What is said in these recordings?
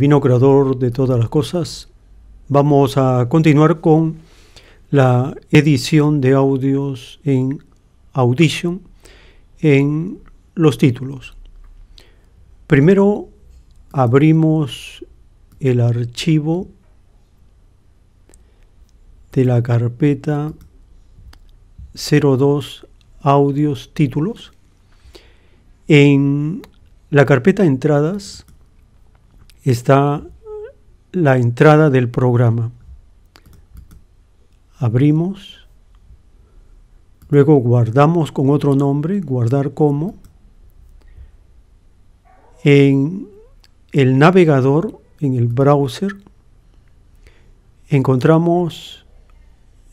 Vino Creador de todas las cosas, vamos a continuar con la edición de audios en Audition en los títulos. Primero abrimos el archivo de la carpeta 02 audios títulos. En la carpeta entradas está la entrada del programa. Abrimos. Luego guardamos con otro nombre, guardar como. En el navegador, en el browser, encontramos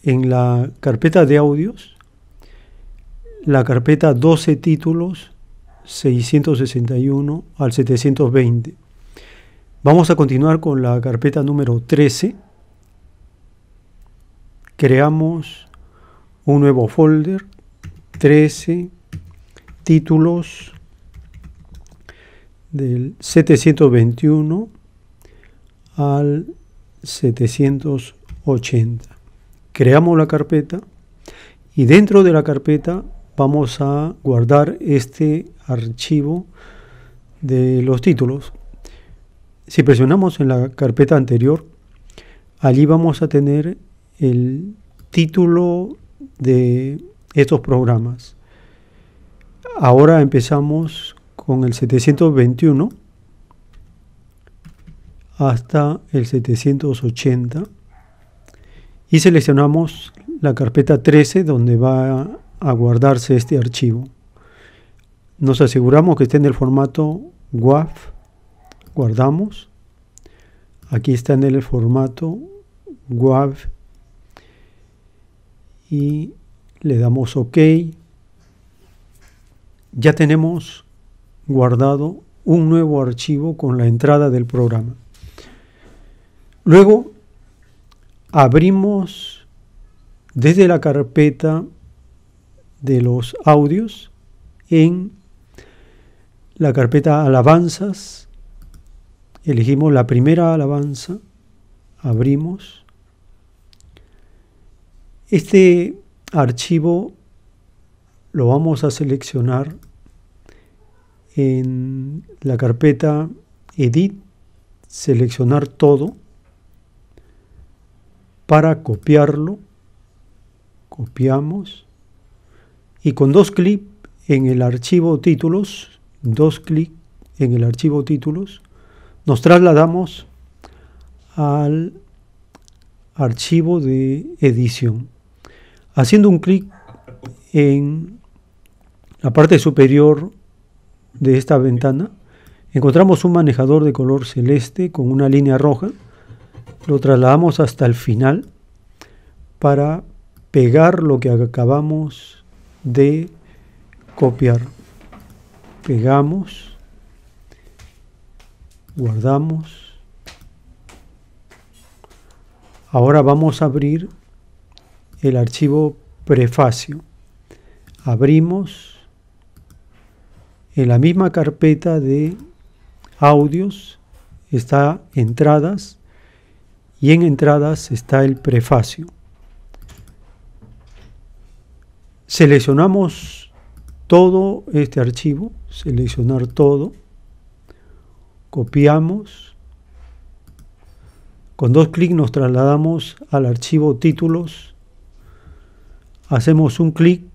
en la carpeta de audios la carpeta 12 títulos 661 al 720. Vamos a continuar con la carpeta número 13. Creamos un nuevo folder 13 títulos del 721 al 780. Creamos la carpeta y dentro de la carpeta vamos a guardar este archivo de los títulos si presionamos en la carpeta anterior, allí vamos a tener el título de estos programas. Ahora empezamos con el 721 hasta el 780 y seleccionamos la carpeta 13 donde va a guardarse este archivo. Nos aseguramos que esté en el formato WAV guardamos. Aquí está en el formato WAV y le damos OK. Ya tenemos guardado un nuevo archivo con la entrada del programa. Luego abrimos desde la carpeta de los audios en la carpeta alabanzas Elegimos la primera alabanza, abrimos. Este archivo lo vamos a seleccionar en la carpeta Edit, seleccionar todo para copiarlo. Copiamos y con dos clics en el archivo títulos, dos clics en el archivo títulos, nos trasladamos al archivo de edición. Haciendo un clic en la parte superior de esta ventana, encontramos un manejador de color celeste con una línea roja. Lo trasladamos hasta el final para pegar lo que acabamos de copiar. Pegamos guardamos. Ahora vamos a abrir el archivo prefacio. Abrimos en la misma carpeta de audios está entradas y en entradas está el prefacio. Seleccionamos todo este archivo, seleccionar todo copiamos, con dos clics nos trasladamos al archivo títulos, hacemos un clic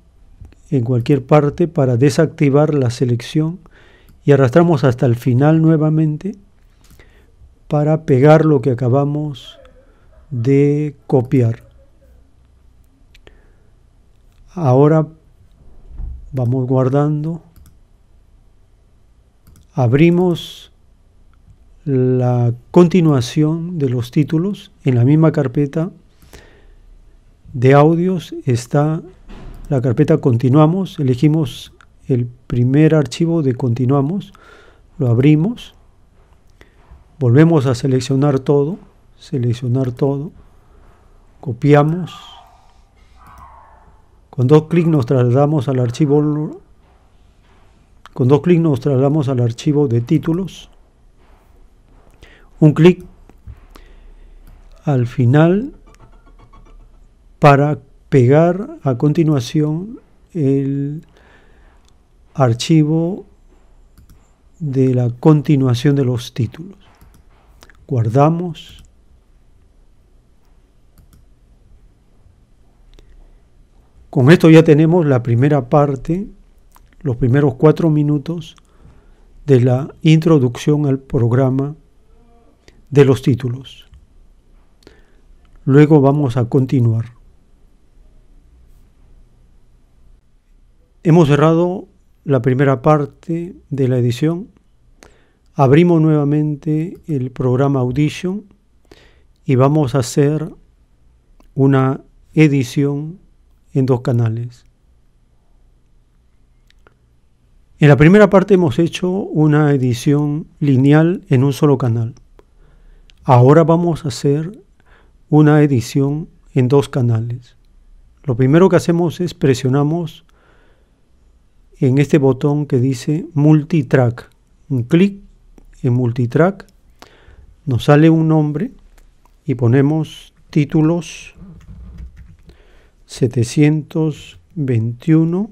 en cualquier parte para desactivar la selección y arrastramos hasta el final nuevamente para pegar lo que acabamos de copiar. Ahora vamos guardando, abrimos la continuación de los títulos. En la misma carpeta de audios está la carpeta Continuamos. Elegimos el primer archivo de Continuamos. Lo abrimos. Volvemos a seleccionar todo. Seleccionar todo. Copiamos. Con dos clics nos trasladamos al archivo. Con dos clics nos trasladamos al archivo de títulos un clic al final para pegar a continuación el archivo de la continuación de los títulos. Guardamos. Con esto ya tenemos la primera parte, los primeros cuatro minutos de la introducción al programa de los títulos. Luego vamos a continuar. Hemos cerrado la primera parte de la edición. Abrimos nuevamente el programa Audition y vamos a hacer una edición en dos canales. En la primera parte hemos hecho una edición lineal en un solo canal. Ahora vamos a hacer una edición en dos canales. Lo primero que hacemos es presionamos en este botón que dice multitrack. Un clic en multitrack, nos sale un nombre y ponemos títulos 721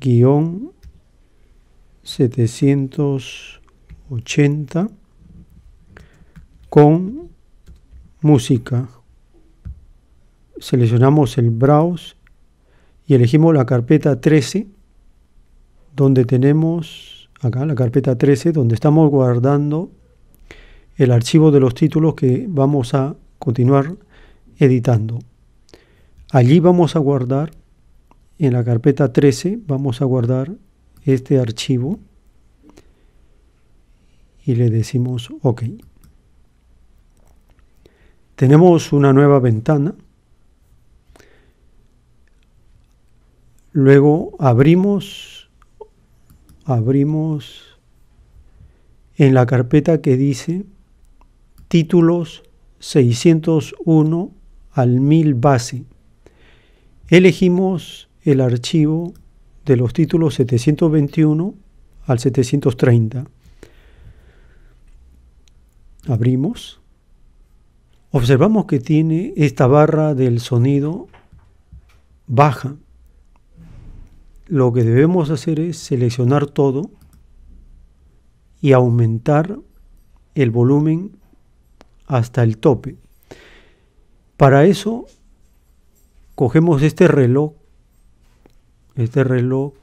guión 700 80 con música. Seleccionamos el browse y elegimos la carpeta 13 donde tenemos acá la carpeta 13 donde estamos guardando el archivo de los títulos que vamos a continuar editando. Allí vamos a guardar en la carpeta 13 vamos a guardar este archivo y le decimos OK. Tenemos una nueva ventana. Luego abrimos, abrimos en la carpeta que dice títulos 601 al 1000 base. Elegimos el archivo de los títulos 721 al 730. Abrimos. Observamos que tiene esta barra del sonido baja. Lo que debemos hacer es seleccionar todo y aumentar el volumen hasta el tope. Para eso cogemos este reloj, este reloj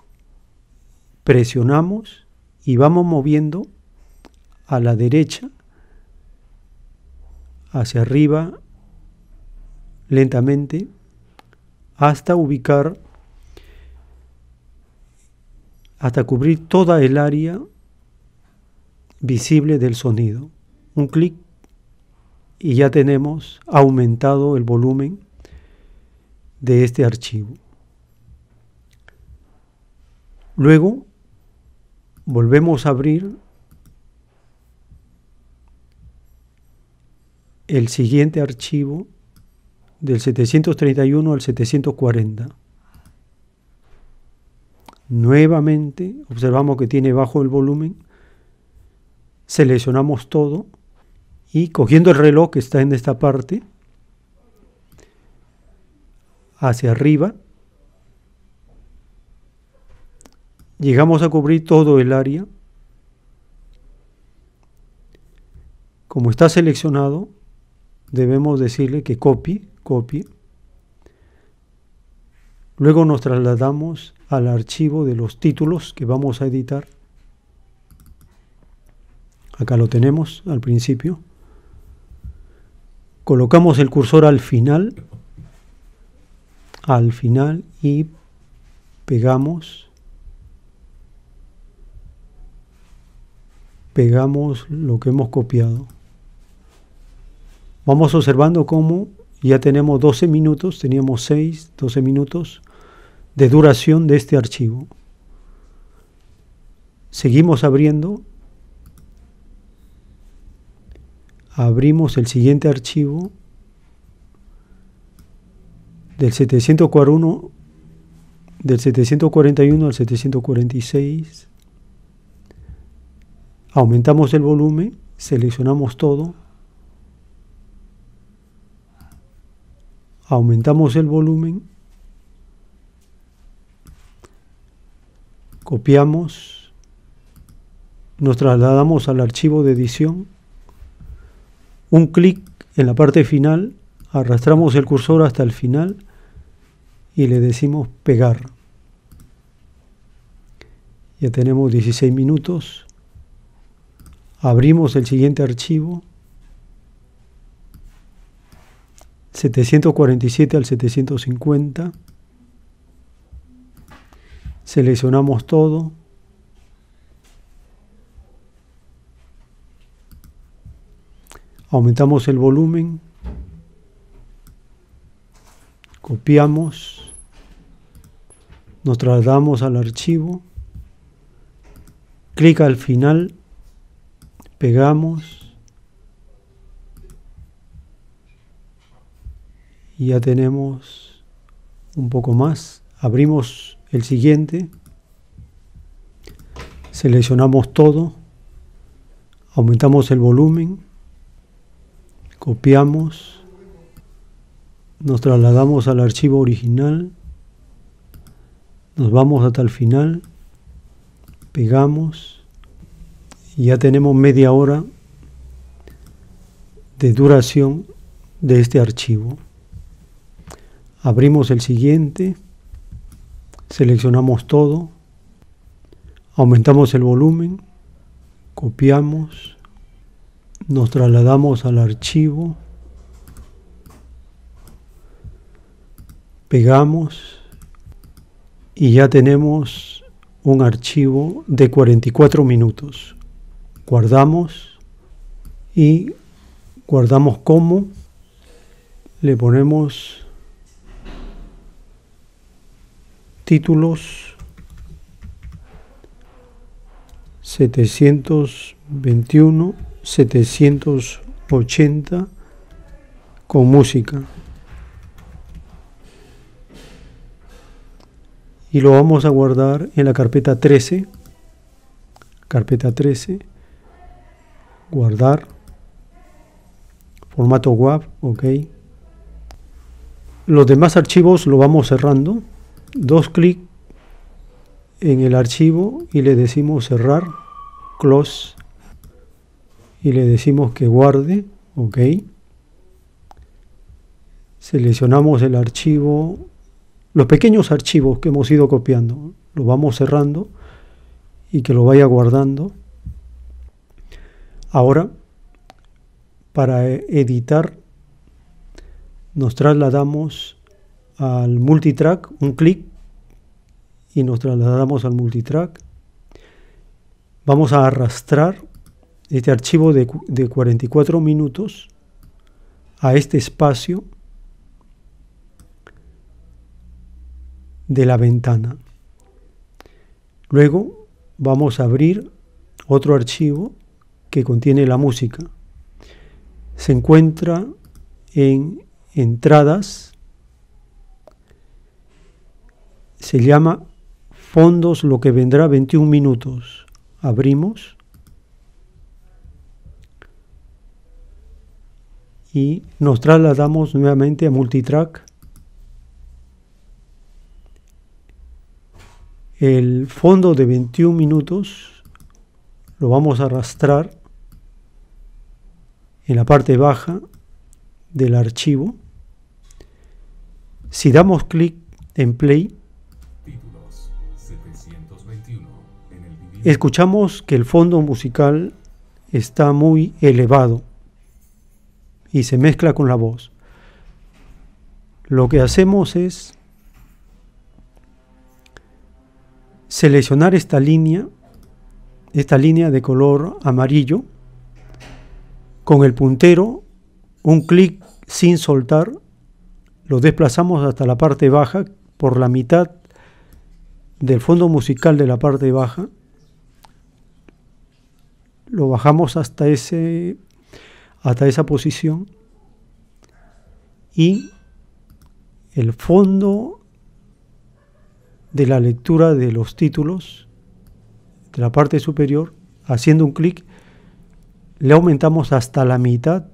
presionamos y vamos moviendo a la derecha hacia arriba lentamente hasta ubicar, hasta cubrir toda el área visible del sonido. Un clic y ya tenemos aumentado el volumen de este archivo. Luego volvemos a abrir el siguiente archivo del 731 al 740. Nuevamente observamos que tiene bajo el volumen. Seleccionamos todo y cogiendo el reloj que está en esta parte, hacia arriba, llegamos a cubrir todo el área. Como está seleccionado, debemos decirle que copie, copie. Luego nos trasladamos al archivo de los títulos que vamos a editar. Acá lo tenemos al principio. Colocamos el cursor al final, al final y pegamos, pegamos lo que hemos copiado. Vamos observando cómo ya tenemos 12 minutos, teníamos 6, 12 minutos de duración de este archivo. Seguimos abriendo. Abrimos el siguiente archivo del 741 del 741 al 746. Aumentamos el volumen, seleccionamos todo aumentamos el volumen, copiamos, nos trasladamos al archivo de edición, un clic en la parte final, arrastramos el cursor hasta el final y le decimos pegar. Ya tenemos 16 minutos. Abrimos el siguiente archivo 747 al 750. Seleccionamos todo. Aumentamos el volumen. Copiamos. Nos trasladamos al archivo. Clic al final. Pegamos Y ya tenemos un poco más. Abrimos el siguiente. Seleccionamos todo. Aumentamos el volumen. Copiamos. Nos trasladamos al archivo original. Nos vamos hasta el final. Pegamos. Y ya tenemos media hora de duración de este archivo. Abrimos el siguiente, seleccionamos todo, aumentamos el volumen, copiamos, nos trasladamos al archivo, pegamos y ya tenemos un archivo de 44 minutos. Guardamos y guardamos como, le ponemos títulos 721, 780 con música. Y lo vamos a guardar en la carpeta 13. Carpeta 13. Guardar. Formato web ok. Los demás archivos lo vamos cerrando dos clic en el archivo y le decimos cerrar, close y le decimos que guarde, ok. Seleccionamos el archivo, los pequeños archivos que hemos ido copiando, lo vamos cerrando y que lo vaya guardando. Ahora, para e-, editar, nos trasladamos al multitrack, un clic y nos trasladamos al multitrack. Vamos a arrastrar este archivo de, 44 minutos a este espacio de la ventana. Luego vamos a abrir otro archivo que contiene la música. Se encuentra en entradas se llama Fondos lo que vendrá 21 minutos. Abrimos. Y nos trasladamos nuevamente a multitrack. El fondo de 21 minutos lo vamos a arrastrar en la parte baja del archivo. Si damos clic en play, Escuchamos que el fondo musical está muy elevado y se mezcla con la voz. Lo que hacemos es seleccionar esta línea, esta línea de color amarillo, con el puntero, un clic sin soltar, lo desplazamos hasta la parte baja, por la mitad del fondo musical de la parte baja, lo bajamos hasta, ese, hasta esa posición y el fondo de la lectura de los títulos de la parte superior, haciendo un clic, le aumentamos hasta la mitad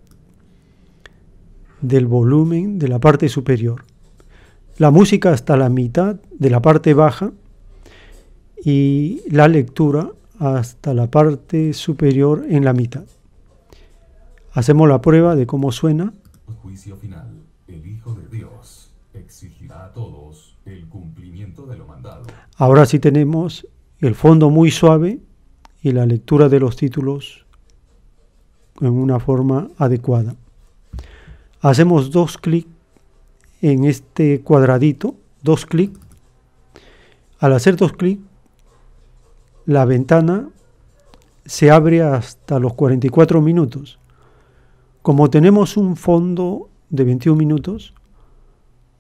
del volumen de la parte superior. La música hasta la mitad de la parte baja y la lectura hasta la parte superior en la mitad. Hacemos la prueba de cómo suena. Juicio final. El Hijo Dios exigirá a todos el cumplimiento de lo mandado. Ahora sí tenemos el fondo muy suave y la lectura de los títulos en una forma adecuada. Hacemos dos clics en este cuadradito, dos clics. Al hacer dos clics la ventana se abre hasta los 44 minutos. Como tenemos un fondo de 21 minutos,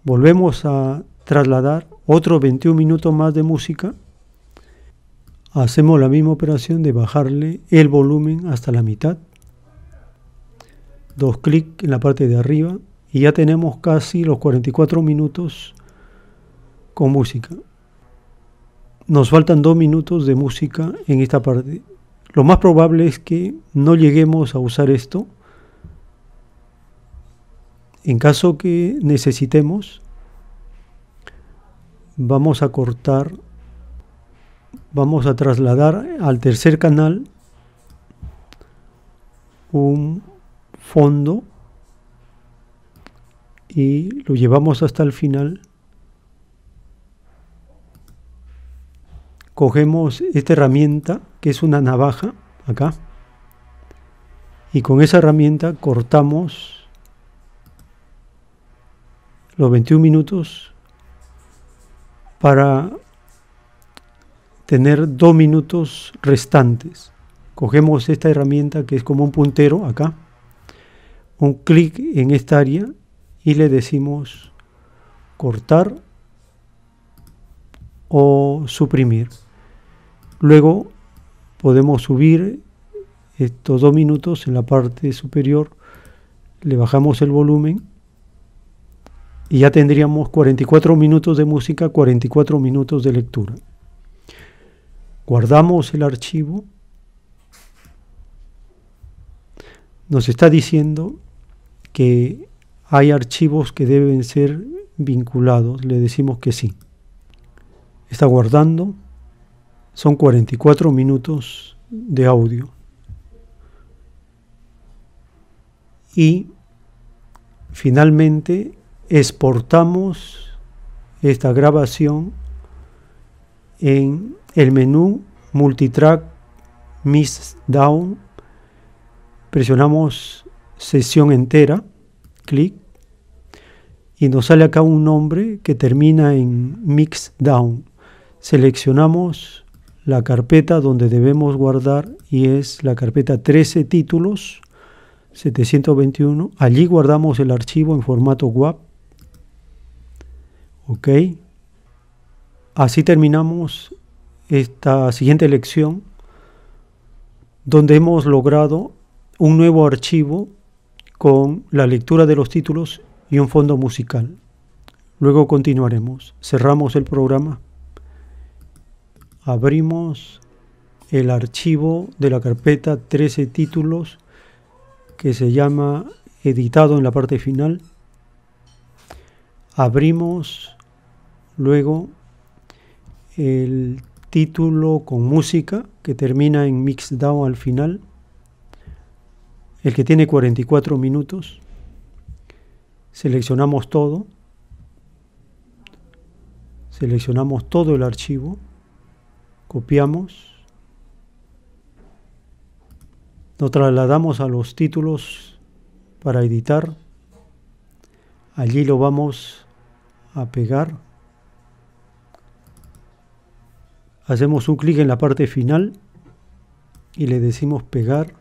volvemos a trasladar otro 21 minutos más de música. Hacemos la misma operación de bajarle el volumen hasta la mitad. Dos clics en la parte de arriba y ya tenemos casi los 44 minutos con música. Nos faltan dos minutos de música en esta parte. Lo más probable es que no lleguemos a usar esto. En caso que necesitemos, vamos a cortar, vamos a trasladar al tercer canal un fondo y lo llevamos hasta el final. cogemos esta herramienta que es una navaja acá y con esa herramienta cortamos los 21 minutos para tener 2 minutos restantes. Cogemos esta herramienta que es como un puntero acá, un clic en esta área y le decimos cortar o suprimir. Luego podemos subir estos dos minutos en la parte superior, le bajamos el volumen y ya tendríamos 44 minutos de música, 44 minutos de lectura. Guardamos el archivo. Nos está diciendo que hay archivos que deben ser vinculados. Le decimos que sí está guardando. Son 44 minutos de audio. Y finalmente exportamos esta grabación en el menú multitrack mix Down. Presionamos sesión entera, clic, y nos sale acá un nombre que termina en Mix Down seleccionamos la carpeta donde debemos guardar y es la carpeta 13 títulos 721. Allí guardamos el archivo en formato WAP. Ok. Así terminamos esta siguiente lección donde hemos logrado un nuevo archivo con la lectura de los títulos y un fondo musical. Luego continuaremos. Cerramos el programa abrimos el archivo de la carpeta 13 títulos que se llama editado en la parte final. Abrimos luego el título con música que termina en Mixdown al final, el que tiene 44 minutos. Seleccionamos todo. Seleccionamos todo el archivo copiamos, nos trasladamos a los títulos para editar, allí lo vamos a pegar, hacemos un clic en la parte final y le decimos pegar,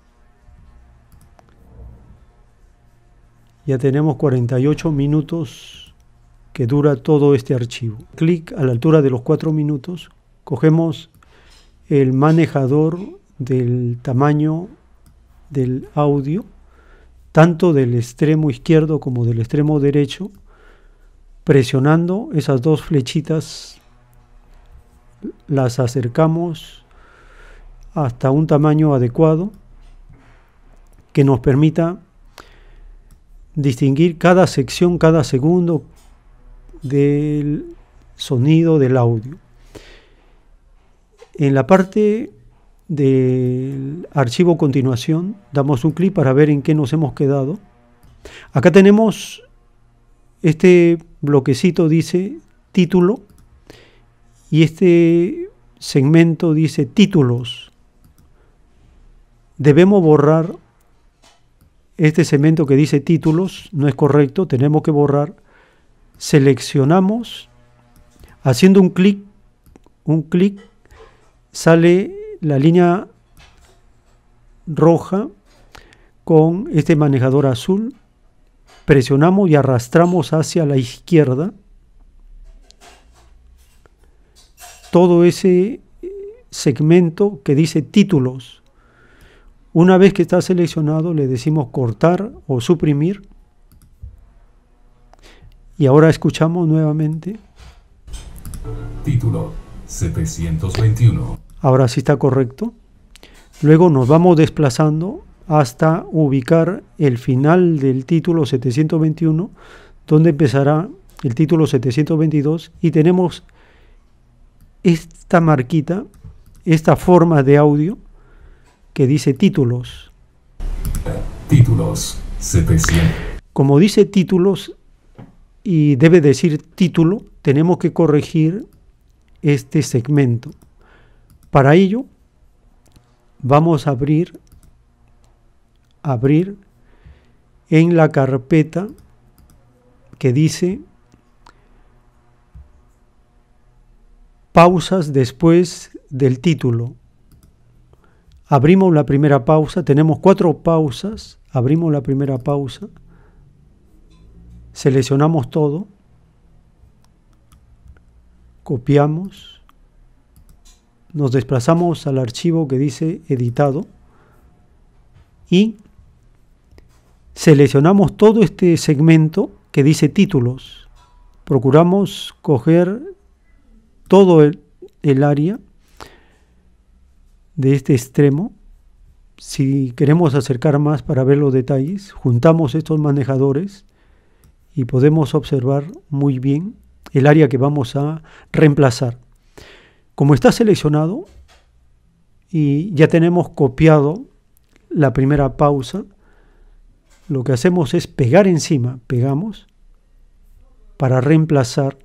ya tenemos 48 minutos que dura todo este archivo. Clic a la altura de los 4 minutos, cogemos el manejador del tamaño del audio, tanto del extremo izquierdo como del extremo derecho, presionando esas dos flechitas, las acercamos hasta un tamaño adecuado que nos permita distinguir cada sección, cada segundo del sonido del audio. En la parte del archivo continuación, damos un clic para ver en qué nos hemos quedado. Acá tenemos este bloquecito, dice título, y este segmento dice títulos. Debemos borrar este segmento que dice títulos, no es correcto, tenemos que borrar. Seleccionamos, haciendo un clic, un clic sale la línea roja con este manejador azul, presionamos y arrastramos hacia la izquierda todo ese eh, segmento que dice títulos. Una vez que está seleccionado le decimos cortar o suprimir. Y ahora escuchamos nuevamente. Título 721. Ahora sí está correcto. Luego nos vamos desplazando hasta ubicar el final del título 721, donde empezará el título 722 y tenemos esta marquita, esta forma de audio que dice títulos. Títulos 700. Como dice títulos y debe decir título, tenemos que corregir este segmento. Para ello, vamos a abrir, abrir en la carpeta que dice pausas después del título. Abrimos la primera pausa, tenemos cuatro pausas, abrimos la primera pausa, seleccionamos todo, copiamos, nos desplazamos al archivo que dice editado y seleccionamos todo este segmento que dice títulos. Procuramos coger todo el, área de este extremo. Si queremos acercar más para ver los detalles, juntamos estos manejadores y podemos observar muy bien el área que vamos a reemplazar. Como está seleccionado y ya tenemos copiado la primera pausa, lo que hacemos es pegar encima, pegamos para reemplazar.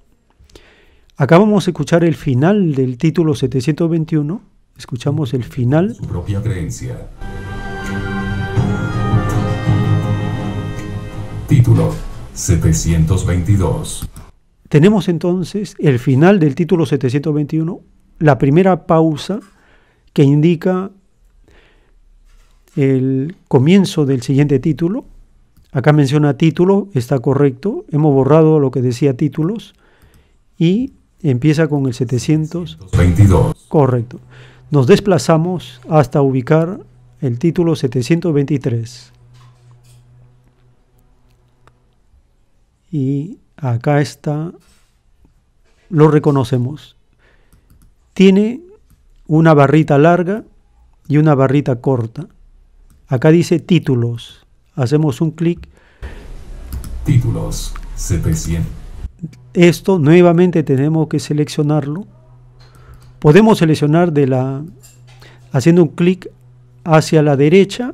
Acabamos de escuchar el final del título 721, escuchamos el final. Su propia creencia. Título 722. Tenemos entonces el final del título 721 la primera pausa que indica el comienzo del siguiente título. Acá menciona título, está correcto. Hemos borrado lo que decía títulos y empieza con el 722. Correcto. Nos desplazamos hasta ubicar el título 723. Y acá está, lo reconocemos tiene una barrita larga y una barrita corta. Acá dice títulos. Hacemos un clic. Títulos cp Esto nuevamente tenemos que seleccionarlo. Podemos seleccionar de la haciendo un clic hacia la derecha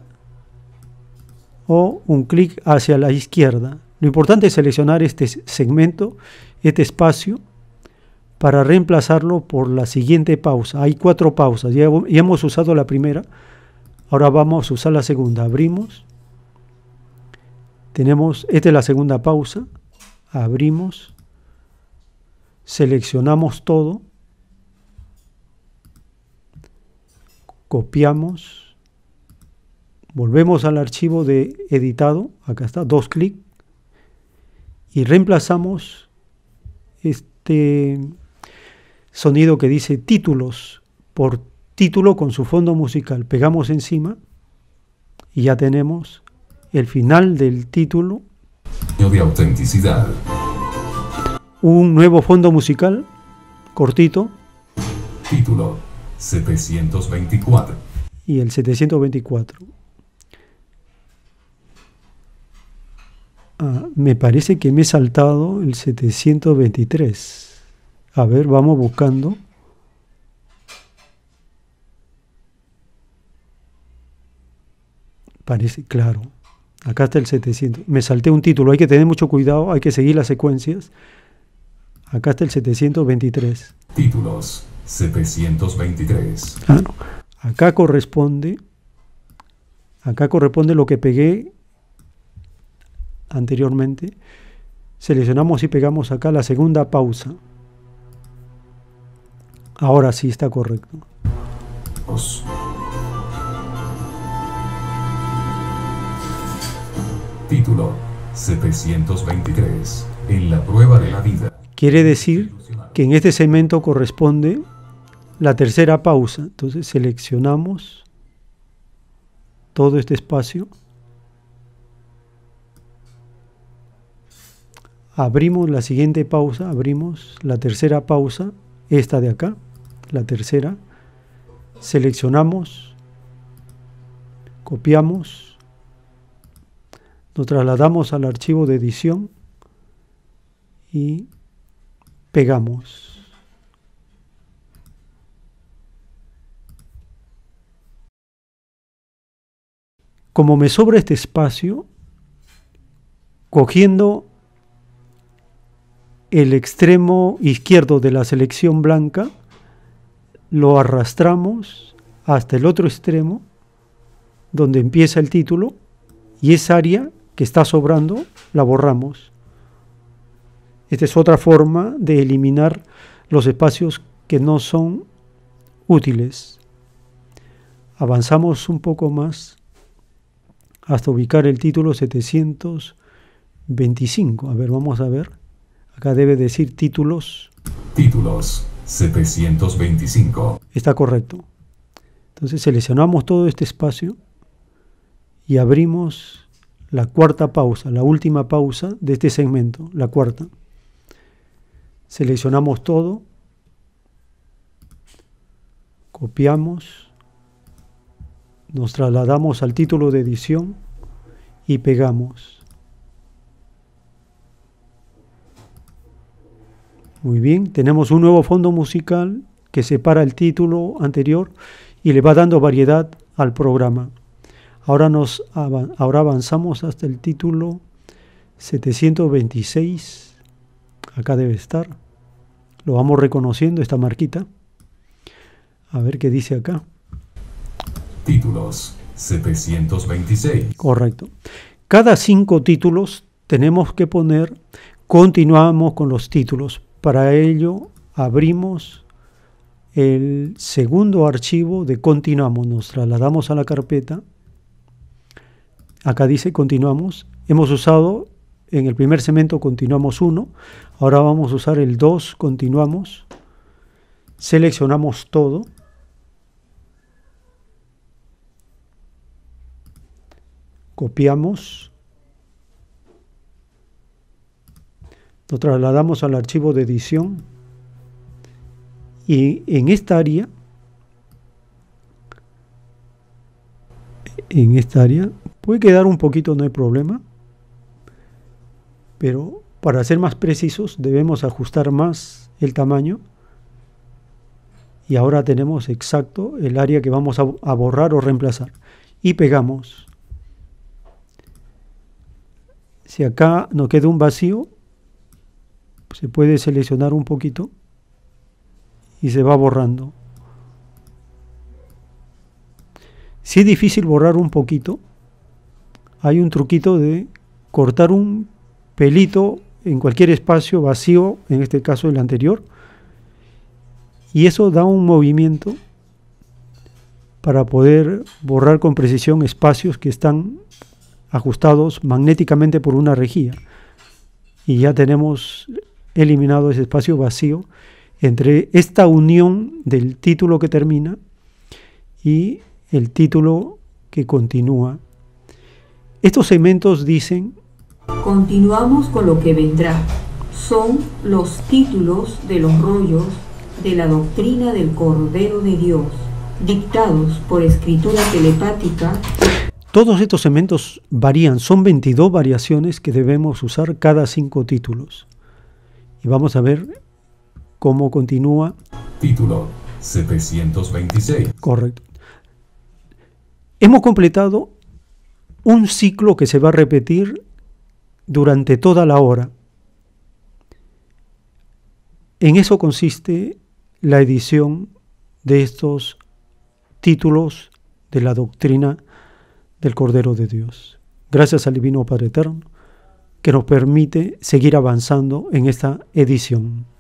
o un clic hacia la izquierda. Lo importante es seleccionar este segmento, este espacio para reemplazarlo por la siguiente pausa. Hay cuatro pausas, y hemos usado la primera, ahora vamos a usar la segunda. Abrimos, tenemos, esta es la segunda pausa, abrimos, seleccionamos todo, copiamos, volvemos al archivo de editado, acá está, dos clic y reemplazamos este sonido que dice títulos por título con su fondo musical. Pegamos encima y ya tenemos el final del título. De autenticidad. Un nuevo fondo musical cortito. Título 724. Y el 724. Ah, me parece que me he saltado el 723. A ver, vamos buscando. Parece claro. Acá está el 700. Me salté un título, hay que tener mucho cuidado, hay que seguir las secuencias. Acá está el 723. Títulos 723. Ah, acá corresponde acá corresponde lo que pegué anteriormente. Seleccionamos y pegamos acá la segunda pausa. Ahora sí está correcto. Título 723. En la prueba de la vida. Quiere decir que en este segmento corresponde la tercera pausa. Entonces seleccionamos todo este espacio. Abrimos la siguiente pausa, abrimos la tercera pausa, esta de acá la tercera, seleccionamos, copiamos, nos trasladamos al archivo de edición y pegamos. Como me sobra este espacio, cogiendo el extremo izquierdo de la selección blanca, lo arrastramos hasta el otro extremo, donde empieza el título, y esa área que está sobrando la borramos. Esta es otra forma de eliminar los espacios que no son útiles. Avanzamos un poco más hasta ubicar el título 725. A ver, vamos a ver. Acá debe decir títulos. Títulos. 725. Está correcto. Entonces seleccionamos todo este espacio y abrimos la cuarta pausa, la última pausa de este segmento, la cuarta. Seleccionamos todo, copiamos, nos trasladamos al título de edición y pegamos. Muy bien, tenemos un nuevo fondo musical que separa el título anterior y le va dando variedad al programa. Ahora, nos, ahora avanzamos hasta el título 726. Acá debe estar. Lo vamos reconociendo, esta marquita. A ver qué dice acá. Títulos 726. Correcto. Cada cinco títulos tenemos que poner, continuamos con los títulos, para ello abrimos el segundo archivo de continuamos, nos trasladamos a la carpeta. Acá dice continuamos. Hemos usado en el primer segmento continuamos 1, ahora vamos a usar el 2 continuamos. Seleccionamos todo. Copiamos Nos trasladamos al archivo de edición y en esta área en esta área puede quedar un poquito no hay problema pero para ser más precisos debemos ajustar más el tamaño y ahora tenemos exacto el área que vamos a borrar o reemplazar y pegamos si acá nos queda un vacío se puede seleccionar un poquito y se va borrando. Si es difícil borrar un poquito, hay un truquito de cortar un pelito en cualquier espacio vacío, en este caso el anterior, y eso da un movimiento para poder borrar con precisión espacios que están ajustados magnéticamente por una rejilla. Y ya tenemos eliminado ese espacio vacío entre esta unión del título que termina y el título que continúa. Estos segmentos dicen... Continuamos con lo que vendrá. Son los títulos de los rollos de la doctrina del Cordero de Dios, dictados por escritura telepática. Todos estos segmentos varían, son 22 variaciones que debemos usar cada cinco títulos. Y vamos a ver cómo continúa. Título 726. Correcto. Hemos completado un ciclo que se va a repetir durante toda la hora. En eso consiste la edición de estos títulos de la doctrina del Cordero de Dios. Gracias al Divino Padre Eterno que nos permite seguir avanzando en esta edición.